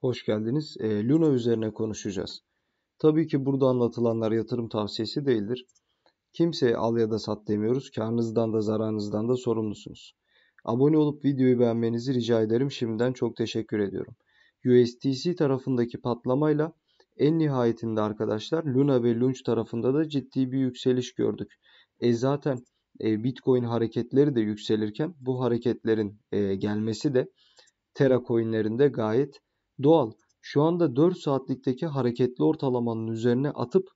Hoş geldiniz. E, Luna üzerine konuşacağız. Tabii ki burada anlatılanlar yatırım tavsiyesi değildir. Kimseye al ya da sat demiyoruz. Karnınızdan da zararınızdan da sorumlusunuz. Abone olup videoyu beğenmenizi rica ederim. Şimdiden çok teşekkür ediyorum. USDC tarafındaki patlamayla en nihayetinde arkadaşlar Luna ve Lunch tarafında da ciddi bir yükseliş gördük. E zaten e, Bitcoin hareketleri de yükselirken bu hareketlerin e, gelmesi de Terra coinlerinde gayet Doğal şu anda 4 saatlikteki hareketli ortalamanın üzerine atıp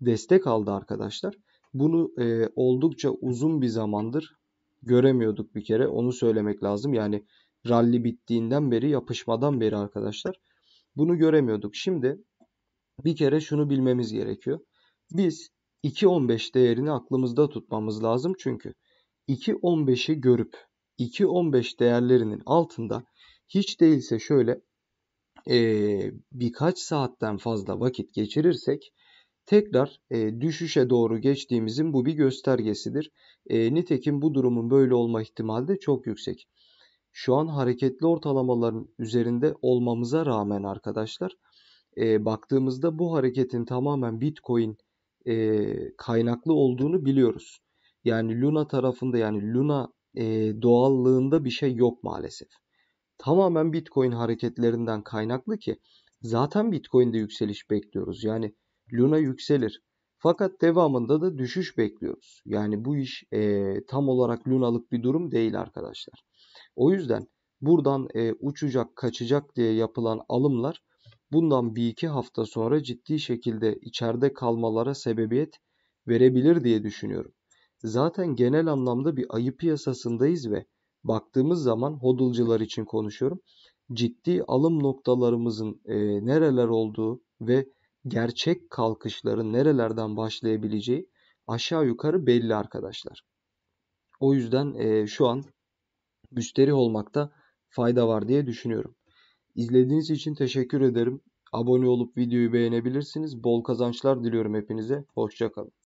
destek aldı arkadaşlar. Bunu e, oldukça uzun bir zamandır göremiyorduk bir kere. Onu söylemek lazım. Yani rally bittiğinden beri, yapışmadan beri arkadaşlar. Bunu göremiyorduk. Şimdi bir kere şunu bilmemiz gerekiyor. Biz 2.15 değerini aklımızda tutmamız lazım. Çünkü 2.15'i görüp 2.15 değerlerinin altında hiç değilse şöyle e, birkaç saatten fazla vakit geçirirsek tekrar e, düşüşe doğru geçtiğimizin bu bir göstergesidir. E, nitekim bu durumun böyle olma ihtimali de çok yüksek. Şu an hareketli ortalamaların üzerinde olmamıza rağmen arkadaşlar e, baktığımızda bu hareketin tamamen Bitcoin e, kaynaklı olduğunu biliyoruz. Yani Luna tarafında yani Luna e, doğallığında bir şey yok maalesef tamamen Bitcoin hareketlerinden kaynaklı ki zaten Bitcoin'de yükseliş bekliyoruz. Yani Luna yükselir. Fakat devamında da düşüş bekliyoruz. Yani bu iş e, tam olarak lunalık bir durum değil arkadaşlar. O yüzden buradan e, uçacak kaçacak diye yapılan alımlar bundan bir iki hafta sonra ciddi şekilde içeride kalmalara sebebiyet verebilir diye düşünüyorum. Zaten genel anlamda bir ayı piyasasındayız ve baktığımız zaman hodulcular için konuşuyorum. Ciddi alım noktalarımızın e, nereler olduğu ve gerçek kalkışların nerelerden başlayabileceği aşağı yukarı belli arkadaşlar. O yüzden e, şu an müşteri olmakta fayda var diye düşünüyorum. İzlediğiniz için teşekkür ederim. Abone olup videoyu beğenebilirsiniz. Bol kazançlar diliyorum hepinize. Hoşçakalın.